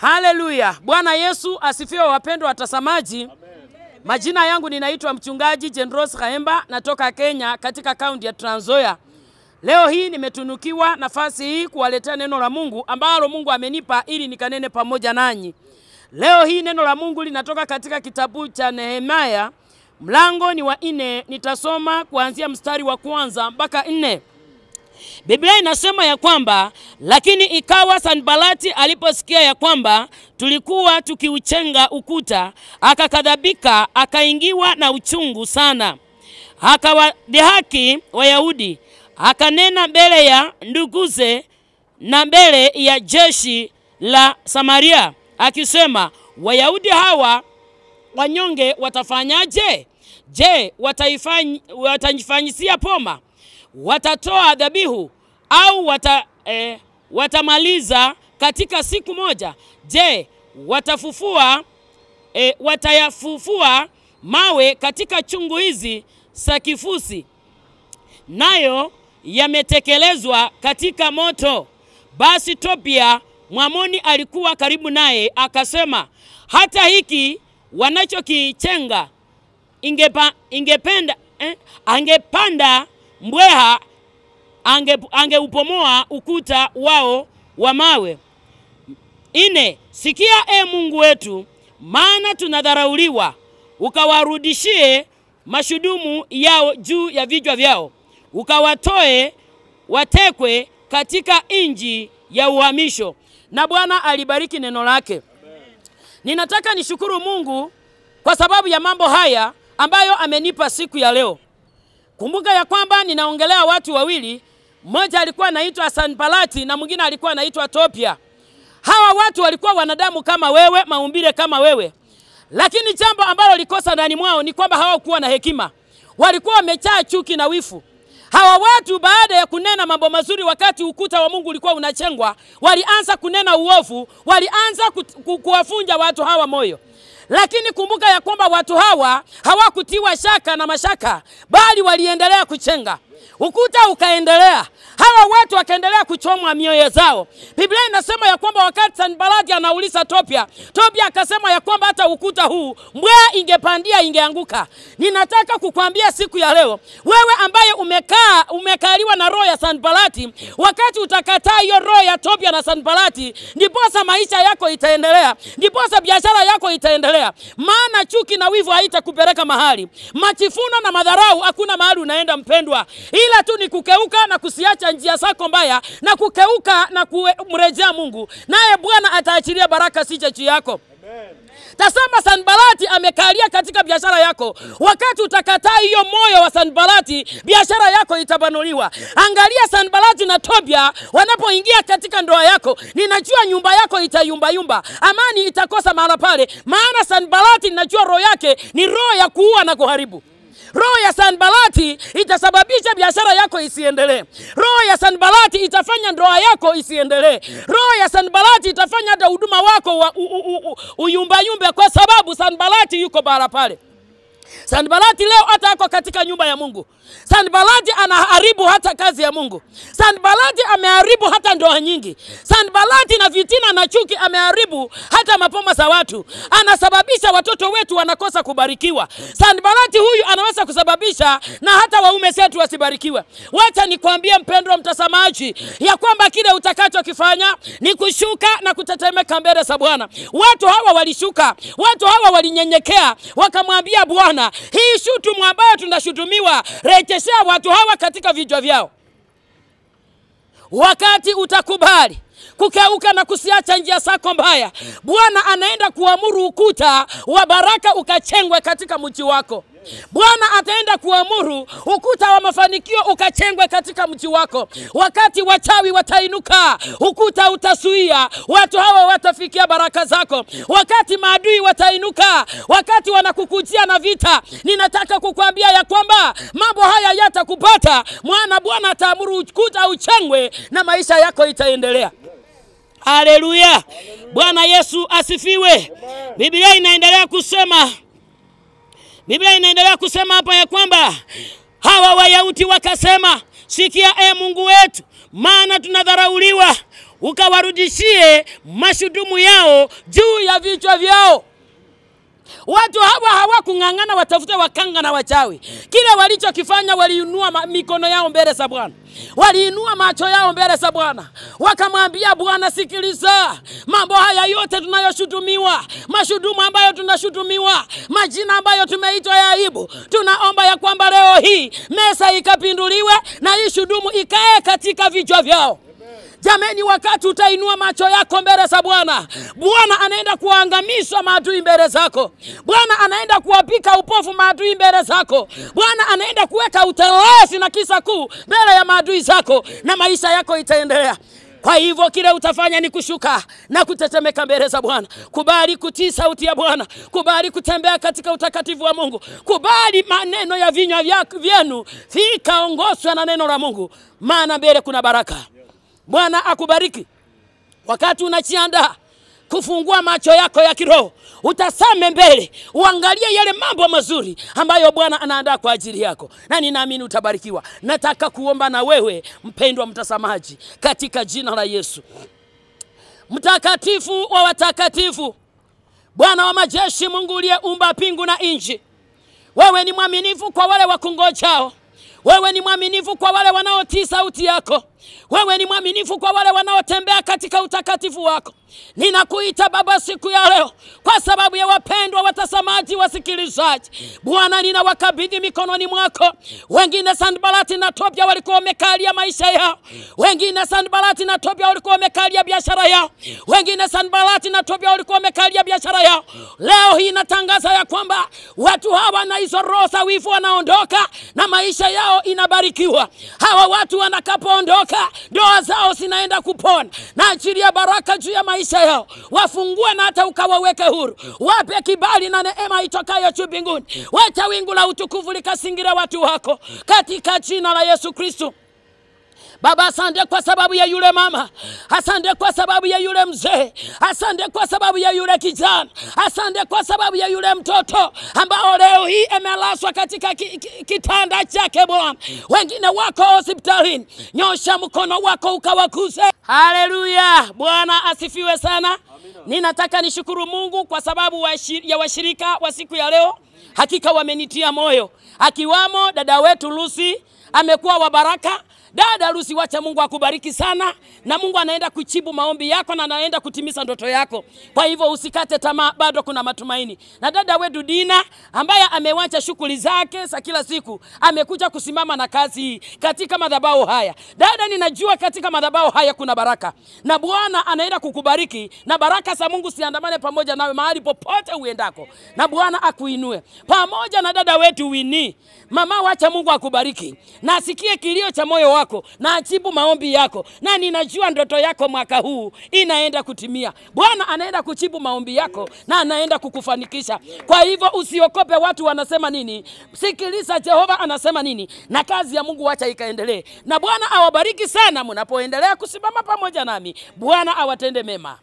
Haleluya! Bwana Yesu asifiwe, wapendwa watazamaji. Majina yangu ninaitwa mchungaji Jendros Kaemba, natoka Kenya katika kaunti ya Trans Nzoia. Leo hii nimetunukiwa nafasi hii kuwaletea neno la Mungu ambalo Mungu amenipa ili nikanene pamoja nanyi. Leo hii neno la Mungu linatoka katika kitabu cha Nehemia mlango ni wa nne, nitasoma kuanzia mstari wa kwanza mpaka nne. Biblia inasema ya kwamba, lakini ikawa Sanbalati aliposikia ya kwamba tulikuwa tukiuchenga ukuta, akakadhabika, akaingiwa na uchungu sana, akawadhihaki Wayahudi, akanena mbele ya nduguze na mbele ya jeshi la Samaria akisema, Wayahudi hawa wanyonge watafanyaje? Je, watajifanyisia poma? watatoa dhabihu au wata, eh, watamaliza katika siku moja? Je, watafufua eh, watayafufua mawe katika chungu hizi sakifusi, nayo yametekelezwa katika moto. Basi Tobia Mwamoni alikuwa karibu naye, akasema, hata hiki wanachokichenga ingepa, ingependa eh, angepanda mbweha angeupomoa ukuta wao wa mawe. Ine, sikia e Mungu wetu, maana tunadharauliwa, ukawarudishie mashudumu yao juu ya vichwa vyao, ukawatoe watekwe katika inji ya uhamisho. Na Bwana alibariki neno lake. Ninataka nishukuru Mungu kwa sababu ya mambo haya ambayo amenipa siku ya leo. Kumbuka ya kwamba ninaongelea watu wawili, mmoja alikuwa anaitwa Sanbalati na mwingine alikuwa anaitwa Topia. Hawa watu walikuwa wanadamu kama wewe, maumbile kama wewe, lakini jambo ambalo likosa ndani mwao ni kwamba hawakuwa na hekima, walikuwa wamechaa chuki na wifu. Hawa watu baada ya kunena mambo mazuri wakati ukuta wa Mungu ulikuwa unachengwa, walianza kunena uovu, walianza kuwafunja watu hawa moyo. Lakini kumbuka ya kwamba watu hawa hawakutiwa shaka na mashaka, bali waliendelea kuchenga ukuta ukaendelea, hawa watu wakaendelea kuchomwa mioyo zao. Biblia inasema ya kwamba wakati Sanbalati anauliza Topia, Topia akasema ya kwamba hata ukuta huu mbwea ingepandia ingeanguka. Ninataka kukwambia siku ya leo, wewe ambaye umekaa umekaliwa na roho ya Sanbalati, wakati utakataa hiyo roho ya Topia na Sanbalati, ndiposa maisha yako itaendelea, ndiposa biashara yako itaendelea, maana chuki na wivu haitakupeleka mahali, machifuno na madharau, hakuna mahali unaenda mpendwa ila tu ni kukeuka na kusiacha njia zako mbaya na kukeuka na kumrejea Mungu, naye Bwana ataachilia baraka sije juu yako. Amen. Tasama Sanbalati amekalia katika biashara yako. Wakati utakataa hiyo moyo wa Sanbalati, biashara yako itabanuliwa. Angalia Sanbalati na Tobia wanapoingia katika ndoa yako, ninajua nyumba yako itayumbayumba, amani itakosa mahala pale, maana Sanbalati ninajua roho yake ni roho ya kuua na kuharibu. Roho ya sanbalati itasababisha biashara yako isiendelee. Roho ya sanbalati itafanya ndoa yako isiendelee. Roho ya sanbalati itafanya hata huduma wako wa uyumbayumbe, kwa sababu sanbalati yuko bara pale. Sanbalati leo hata ako katika nyumba ya Mungu. Sanbalati anaharibu hata kazi ya Mungu. Sanbalati ameharibu hata ndoa nyingi. Sanbalati na vitina na chuki ameharibu hata mapoma za watu, anasababisha watoto wetu wanakosa kubarikiwa. Sanbalati huyu anaweza kusababisha na hata waume zetu wasibarikiwe. Wacha nikwambie mpendwa mtazamaji, ya kwamba kile utakachokifanya ni kushuka na kutetemeka mbele za Bwana. Watu hawa walishuka, watu hawa walinyenyekea, wakamwambia Bwana sana. Hii shutumu ambayo tunashutumiwa, rejeshea watu hawa katika vichwa vyao. Wakati utakubali kukeuka na kusiacha njia zako mbaya, Bwana anaenda kuamuru ukuta wa baraka ukachengwe katika mji wako. Bwana ataenda kuamuru ukuta wa mafanikio ukachengwe katika mji wako. Wakati wachawi watainuka, ukuta utasuia watu hawa watafikia baraka zako. Wakati maadui watainuka, wakati wanakukujia na vita, ninataka kukuambia ya kwamba mambo haya yatakupata, mwana Bwana ataamuru ukuta uchengwe na maisha yako itaendelea. Haleluya! Bwana Yesu asifiwe. Biblia inaendelea kusema Biblia inaendelea kusema hapa ya kwamba hawa Wayahudi wakasema, sikia e Mungu wetu, maana tunadharauliwa, ukawarudishie mashutumu yao juu ya vichwa vyao. Watu hawa hawakung'ang'ana watafute wakanga na wachawi. Kile walichokifanya waliinua mikono yao mbele za Bwana, waliinua macho yao mbele za Bwana, wakamwambia Bwana, sikiliza, mambo haya yote tunayoshutumiwa, mashutumu ambayo tunashutumiwa, majina ambayo tumeitwa ya aibu, tunaomba ya kwamba leo hii meza ikapinduliwe na hii shudumu ikae katika vichwa vyao. Jameni, wakati utainua macho yako mbele za Bwana, Bwana anaenda kuangamisha maadui mbele zako. Bwana anaenda kuwapika upofu maadui mbele zako. Bwana anaenda kuweka utelezi na kisa kuu mbele ya maadui zako, na maisha yako itaendelea. Kwa hivyo kile utafanya ni kushuka na kutetemeka mbele za Bwana. Kubali kutii sauti ya Bwana, kubali kutembea katika utakatifu wa Mungu, kubali maneno ya vinywa vyenu vikaongozwa na neno la Mungu, maana mbele kuna baraka. Bwana akubariki. Wakati unajiandaa kufungua macho yako ya kiroho, utasame mbele, uangalie yale mambo mazuri ambayo Bwana anaandaa kwa ajili yako, na ninaamini utabarikiwa. Nataka kuomba na wewe mpendwa mtazamaji, katika jina la Yesu. Mtakatifu wa watakatifu, Bwana wa majeshi, Mungu uliyeumba pingu na inji wewe ni mwaminifu kwa wale wakungojao, wewe ni mwaminifu kwa wale wanaotii sauti yako. Wewe ni mwaminifu kwa wale wanaotembea katika utakatifu wako. Ninakuita Baba siku ya leo kwa sababu ya wapendwa watazamaji, wasikilizaji. Bwana, ninawakabidhi mikononi mwako. Wengine Sanbalati na Tobia walikuwa wamekalia maisha yao, wengine Sanbalati na Tobia walikuwa wamekalia biashara yao, wengine Sanbalati na Tobia walikuwa wamekalia biashara yao. Leo hii natangaza ya kwamba watu hawa na hizo roho za wivu wanaondoka na maisha yao inabarikiwa. Hawa watu wanakapoondoka baraka, ndoa zao zinaenda kupona. Naachilia baraka juu ya maisha yao, wafungue na hata ukawaweke huru, wape kibali na neema itokayo juu mbinguni. Wacha wingu la utukufu likasingira watu wako katika jina la Yesu Kristo. Baba, asante kwa sababu ya yule mama, asante kwa sababu ya yule mzee, asante kwa sababu ya yule kijana, asante kwa sababu ya yule mtoto ambao leo hii amelazwa katika ki, ki, kitanda chake. Bwana, wengine wako hospitalini, nyosha mkono wako ukawakuse. Haleluya, Bwana asifiwe sana. Ninataka nishukuru Mungu kwa sababu wa shir, ya washirika wa siku ya leo hakika wamenitia moyo, akiwamo dada wetu Lucy amekuwa wa baraka Dada harusi, wacha Mungu akubariki sana, na Mungu anaenda kuchibu maombi yako na anaenda kutimiza ndoto yako. Kwa hivyo usikate tamaa, bado kuna matumaini. Na dada wetu Dina ambaye amewacha shughuli zake za kila siku, amekuja kusimama na kazi hii katika madhabahu haya. Dada, ninajua katika madhabahu haya kuna baraka, na Bwana anaenda kukubariki, na baraka za Mungu siandamane pamoja nawe mahali popote uendako, na Bwana akuinue pamoja na dada wetu Wini. Mama, wacha Mungu akubariki nasikie kilio cha moyo wako wako na ajibu maombi yako, na ninajua ndoto yako mwaka huu inaenda kutimia. Bwana anaenda kujibu maombi yako na anaenda kukufanikisha. Kwa hivyo usiokope watu wanasema nini, sikiliza Jehova anasema nini, na kazi ya Mungu wacha ikaendelee. Na Bwana awabariki sana mnapoendelea kusimama pamoja nami. Bwana awatende mema.